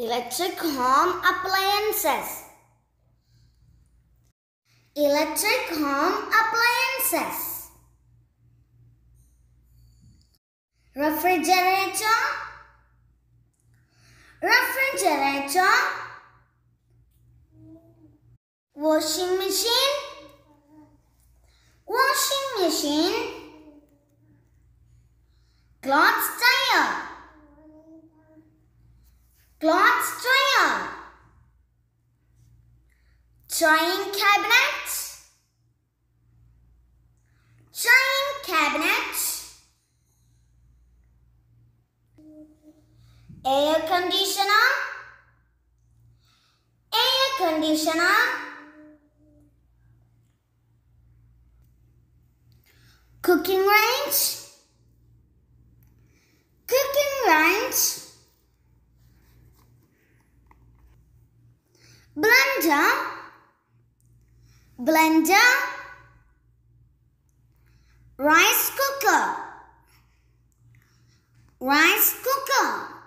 Electric home appliances. Electric home appliances. Refrigerator. Refrigerator. Washing machine. Washing machine. Clothes dryer. Cloth dryer. Drying cabinet, Drying cabinet, Air conditioner. Air conditioner. Cooking range. Cooking range. plunger, blender, rice cooker, rice cooker.